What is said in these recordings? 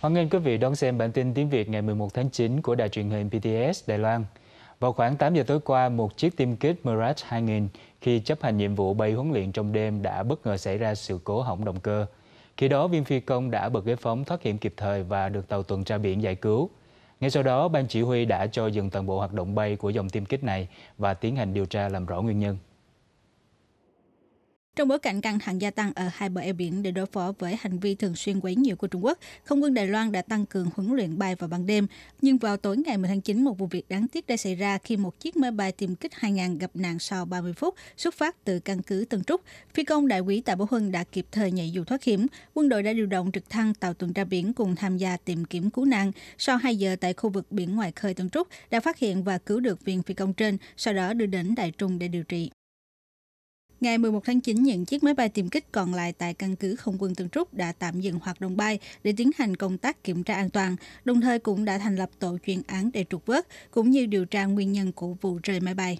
Hoan nghênh quý vị đón xem bản tin tiếng Việt ngày 11 tháng 9 của đài truyền hình BTS Đài Loan. Vào khoảng 8 giờ tối qua, một chiếc tiêm kích Mirage 2000 khi chấp hành nhiệm vụ bay huấn luyện trong đêm đã bất ngờ xảy ra sự cố hỏng động cơ. Khi đó, viên phi công đã bật ghế phóng thoát hiểm kịp thời và được tàu tuần tra biển giải cứu. Ngay sau đó, ban chỉ huy đã cho dừng toàn bộ hoạt động bay của dòng tiêm kích này và tiến hành điều tra làm rõ nguyên nhân. Trong bối cảnh căng thẳng gia tăng ở hai bờ eo biển để đối phó với hành vi thường xuyên quấy nhiễu của Trung Quốc, Không quân Đài Loan đã tăng cường huấn luyện bay vào ban đêm. Nhưng vào tối ngày 10 tháng 9, một vụ việc đáng tiếc đã xảy ra khi một chiếc máy bay tiêm kích 2000 gặp nạn sau 30 phút xuất phát từ căn cứ Tân Trúc. Phi công đại quý Tạ Bảo Huân đã kịp thời nhảy dù thoát hiểm. Quân đội đã điều động trực thăng tàu tuần tra biển cùng tham gia tìm kiếm cứu nạn. Sau 2 giờ tại khu vực biển ngoài khơi Tân Trúc, đã phát hiện và cứu được viên phi công trên, sau đó đưa đến Đại Trung để điều trị. Ngày 11 tháng 9, những chiếc máy bay tiêm kích còn lại tại căn cứ không quân Tân Trúc đã tạm dừng hoạt động bay để tiến hành công tác kiểm tra an toàn, đồng thời cũng đã thành lập tổ chuyên án để trục vớt cũng như điều tra nguyên nhân của vụ rơi máy bay.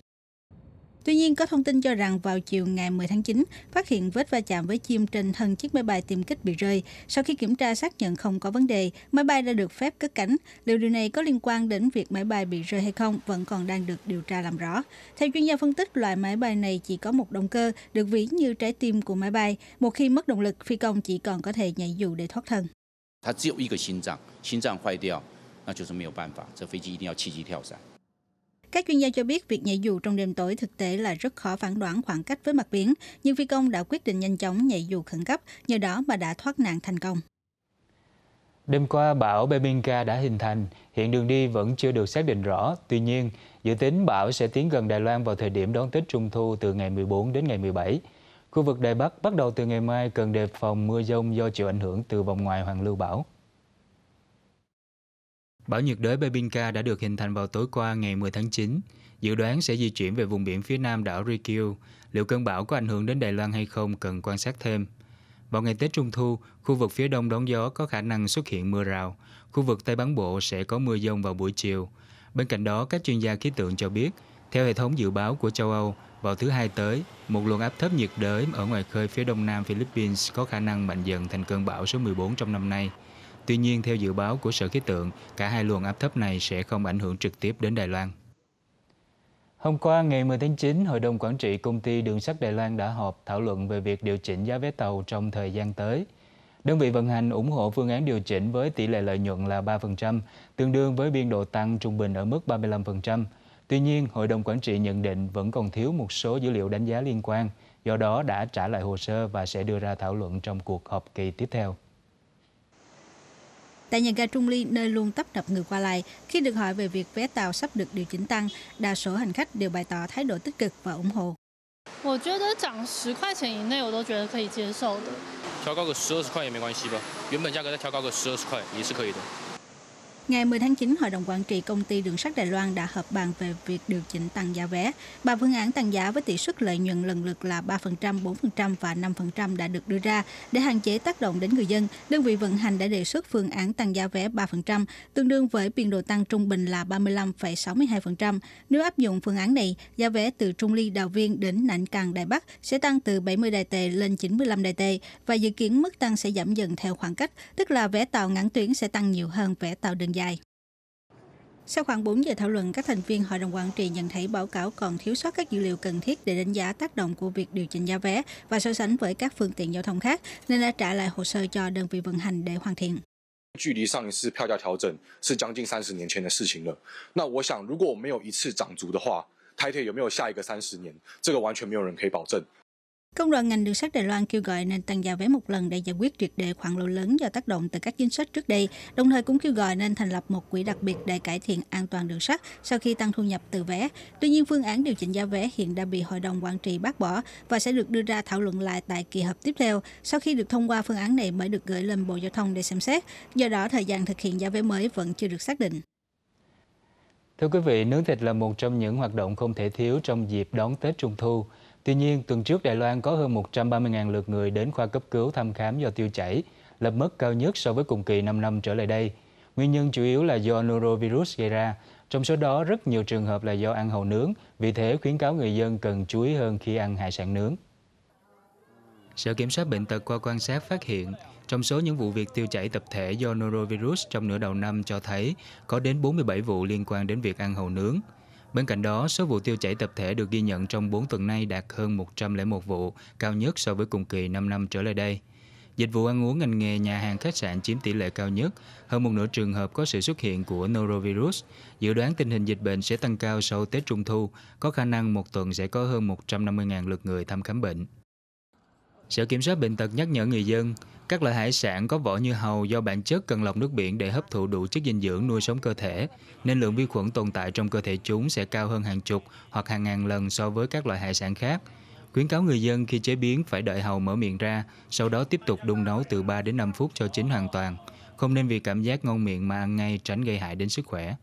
Tuy nhiên, có thông tin cho rằng vào chiều ngày 10 tháng 9, phát hiện vết va chạm với chim trên thân chiếc máy bay tiêm kích bị rơi. Sau khi kiểm tra xác nhận không có vấn đề, máy bay đã được phép cất cánh. Liệu điều này có liên quan đến việc máy bay bị rơi hay không vẫn còn đang được điều tra làm rõ. Theo chuyên gia phân tích, loại máy bay này chỉ có một động cơ được ví như trái tim của máy bay. Một khi mất động lực, phi công chỉ còn có thể nhảy dù để thoát thân. 它只有一个心脏，心脏坏掉，那就是没有办法，这飞机一定要气急跳伞。các chuyên gia cho biết việc nhảy dù trong đêm tối thực tế là rất khó phản đoán khoảng cách với mặt biển, nhưng phi công đã quyết định nhanh chóng nhảy dù khẩn cấp, nhờ đó mà đã thoát nạn thành công. Đêm qua, bão Bebinca đã hình thành, hiện đường đi vẫn chưa được xác định rõ. Tuy nhiên, dự tính bão sẽ tiến gần Đài Loan vào thời điểm đón Tết Trung Thu từ ngày 14 đến ngày 17. Khu vực Đài Bắc bắt đầu từ ngày mai cần đề phòng mưa dông do chịu ảnh hưởng từ vòng ngoài hoàn lưu bão. Bão nhiệt đới Bebinca đã được hình thành vào tối qua ngày 10 tháng 9, dự đoán sẽ di chuyển về vùng biển phía nam đảo Ryukyu. Liệu cơn bão có ảnh hưởng đến Đài Loan hay không cần quan sát thêm. Vào ngày Tết Trung Thu, khu vực phía đông đón gió có khả năng xuất hiện mưa rào. Khu vực Tây bắc Bộ sẽ có mưa dông vào buổi chiều. Bên cạnh đó, các chuyên gia khí tượng cho biết, theo hệ thống dự báo của châu Âu, vào thứ hai tới, một luồng áp thấp nhiệt đới ở ngoài khơi phía đông nam Philippines có khả năng mạnh dần thành cơn bão số 14 trong năm nay. Tuy nhiên, theo dự báo của Sở Khí tượng, cả hai luồng áp thấp này sẽ không ảnh hưởng trực tiếp đến Đài Loan. Hôm qua, ngày 10 tháng 9, Hội đồng Quản trị Công ty Đường sắt Đài Loan đã họp thảo luận về việc điều chỉnh giá vé tàu trong thời gian tới. Đơn vị vận hành ủng hộ phương án điều chỉnh với tỷ lệ lợi nhuận là 3%, tương đương với biên độ tăng trung bình ở mức 35%. Tuy nhiên, Hội đồng Quản trị nhận định vẫn còn thiếu một số dữ liệu đánh giá liên quan, do đó đã trả lại hồ sơ và sẽ đưa ra thảo luận trong cuộc họp kỳ tiếp theo. Tại nhà ga Trung Ly, nơi luôn tấp nập người qua lại, khi được hỏi về việc vé tàu sắp được điều chỉnh tăng, đa số hành khách đều bày tỏ thái độ tích cực và ủng hộ. 我觉得涨十块钱以内，我都觉得可以接受的。调高个十二十块也没关系吧？原本价格再调高个十二十块也是可以的。Ngày 10 tháng 9, Hội đồng Quản trị Công ty Đường sắt Đài Loan đã họp bàn về việc điều chỉnh tăng giá vé. Ba phương án tăng giá với tỷ suất lợi nhuận lần lượt là 3%, 4% và 5% đã được đưa ra. Để hạn chế tác động đến người dân, đơn vị vận hành đã đề xuất phương án tăng giá vé 3%, tương đương với biên độ tăng trung bình là 35,62%. Nếu áp dụng phương án này, giá vé từ Trung Ly Đào Viên đến Nạnh Càng Đài Bắc sẽ tăng từ 70 đài tệ lên 95 đài tệ và dự kiến mức tăng sẽ giảm dần theo khoảng cách, tức là vé tàu ngắn tuyến sẽ tăng nhiều hơn vé tàu đường dài dài. Sau khoảng 4 giờ thảo luận, các thành viên Hội đồng Quản trị nhận thấy báo cáo còn thiếu sót các dữ liệu cần thiết để đánh giá tác động của việc điều chỉnh giá vé và so sánh với các phương tiện giao thông khác, nên đã trả lại hồ sơ cho đơn vị vận hành để hoàn thiện. 距离上一次票价调整是将近三十年前的事情了。那我想，如果我没有一次涨足的话，台铁有没有下一个三十年，这个完全没有人可以保证。Công đoàn ngành đường sắt Đài Loan kêu gọi nên tăng giá vé một lần để giải quyết triệt đề khoản lỗ lớn do tác động từ các chính sách trước đây, đồng thời cũng kêu gọi nên thành lập một quỹ đặc biệt để cải thiện an toàn đường sắt sau khi tăng thu nhập từ vé. Tuy nhiên, phương án điều chỉnh giá vé hiện đã bị Hội đồng Quản trị bác bỏ và sẽ được đưa ra thảo luận lại tại kỳ họp tiếp theo. Sau khi được thông qua phương án này mới được gửi lên Bộ Giao thông để xem xét, do đó thời gian thực hiện giá vé mới vẫn chưa được xác định. Thưa quý vị, nướng thịt là một trong những hoạt động không thể thiếu trong dịp đón Tết Trung Thu – Tuy nhiên, tuần trước Đài Loan có hơn 130.000 lượt người đến khoa cấp cứu thăm khám do tiêu chảy, lập mức cao nhất so với cùng kỳ 5 năm trở lại đây. Nguyên nhân chủ yếu là do norovirus gây ra, trong số đó rất nhiều trường hợp là do ăn hầu nướng, vì thế khuyến cáo người dân cần chú ý hơn khi ăn hải sản nướng. Sở Kiểm soát Bệnh tật qua quan sát phát hiện, trong số những vụ việc tiêu chảy tập thể do norovirus trong nửa đầu năm cho thấy có đến 47 vụ liên quan đến việc ăn hầu nướng. Bên cạnh đó, số vụ tiêu chảy tập thể được ghi nhận trong 4 tuần nay đạt hơn 101 vụ, cao nhất so với cùng kỳ 5 năm trở lại đây. Dịch vụ ăn uống ngành nghề nhà hàng khách sạn chiếm tỷ lệ cao nhất, hơn một nửa trường hợp có sự xuất hiện của norovirus. Dự đoán tình hình dịch bệnh sẽ tăng cao sau Tết Trung thu, có khả năng một tuần sẽ có hơn 150.000 lượt người thăm khám bệnh. Sở Kiểm soát Bệnh tật nhắc nhở người dân, các loại hải sản có vỏ như hầu do bản chất cần lọc nước biển để hấp thụ đủ chất dinh dưỡng nuôi sống cơ thể, nên lượng vi khuẩn tồn tại trong cơ thể chúng sẽ cao hơn hàng chục hoặc hàng ngàn lần so với các loại hải sản khác. Khuyến cáo người dân khi chế biến phải đợi hầu mở miệng ra, sau đó tiếp tục đun nấu từ 3 đến 5 phút cho chín hoàn toàn. Không nên vì cảm giác ngon miệng mà ăn ngay tránh gây hại đến sức khỏe.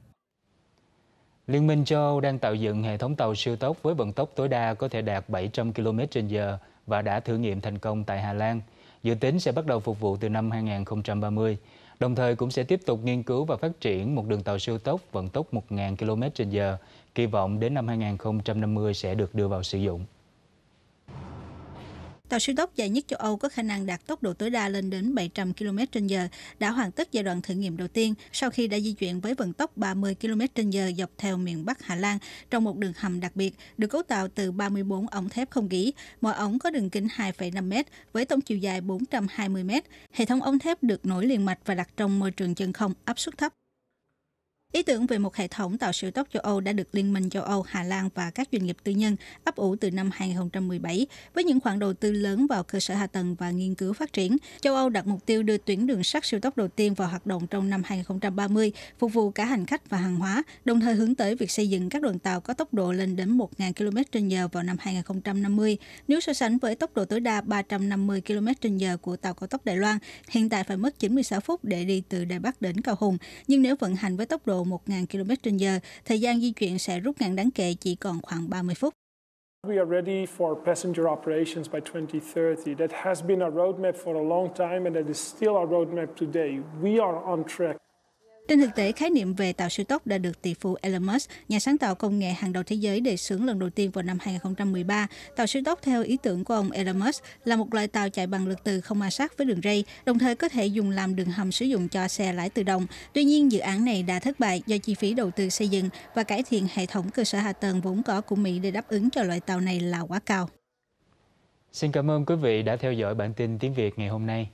Liên minh châu Âu đang tạo dựng hệ thống tàu siêu tốc với vận tốc tối đa có thể đạt 700 km/h và đã thử nghiệm thành công tại Hà Lan – dự tính sẽ bắt đầu phục vụ từ năm 2030, đồng thời cũng sẽ tiếp tục nghiên cứu và phát triển một đường tàu siêu tốc vận tốc 1.000 km/h, kỳ vọng đến năm 2050 sẽ được đưa vào sử dụng. Tàu siêu tốc dài nhất châu Âu có khả năng đạt tốc độ tối đa lên đến 700 km/h đã hoàn tất giai đoạn thử nghiệm đầu tiên sau khi đã di chuyển với vận tốc 30 km/h dọc theo miền Bắc Hà Lan trong một đường hầm đặc biệt được cấu tạo từ 34 ống thép không gỉ, mỗi ống có đường kính 2,5 m với tổng chiều dài 420 m. Hệ thống ống thép được nối liền mạch và đặt trong môi trường chân không áp suất thấp. Ý tưởng về một hệ thống tạo siêu tốc châu Âu đã được Liên minh châu Âu, Hà Lan và các doanh nghiệp tư nhân ấp ủ từ năm 2017 với những khoản đầu tư lớn vào cơ sở hạ tầng và nghiên cứu phát triển. Châu Âu đặt mục tiêu đưa tuyến đường sắt siêu tốc đầu tiên vào hoạt động trong năm 2030, phục vụ cả hành khách và hàng hóa, đồng thời hướng tới việc xây dựng các đoàn tàu có tốc độ lên đến 1.000 km/h vào năm 2050. Nếu so sánh với tốc độ tối đa 350 km/h của tàu cao tốc Đài Loan, hiện tại phải mất 96 phút để đi từ Đài Bắc đến Cao Hùng, nhưng nếu vận hành với tốc độ độ 1.000 km h thời gian di chuyển sẽ rút ngắn đáng kể chỉ còn khoảng 30 phút. We are ready for passenger operations by 2030. That has been our roadmap for a long time and that is still our roadmap today. We are on track. Trên thực tế, khái niệm về tàu siêu tốc đã được tỷ phú Elon Musk, nhà sáng tạo công nghệ hàng đầu thế giới đề xướng lần đầu tiên vào năm 2013. Tàu siêu tốc theo ý tưởng của ông Elon Musk là một loại tàu chạy bằng lực từ không ma sát với đường ray, đồng thời có thể dùng làm đường hầm sử dụng cho xe lái tự động. Tuy nhiên, dự án này đã thất bại do chi phí đầu tư xây dựng và cải thiện hệ thống cơ sở hạ tầng vốn có của Mỹ để đáp ứng cho loại tàu này là quá cao. Xin cảm ơn quý vị đã theo dõi bản tin tiếng Việt ngày hôm nay.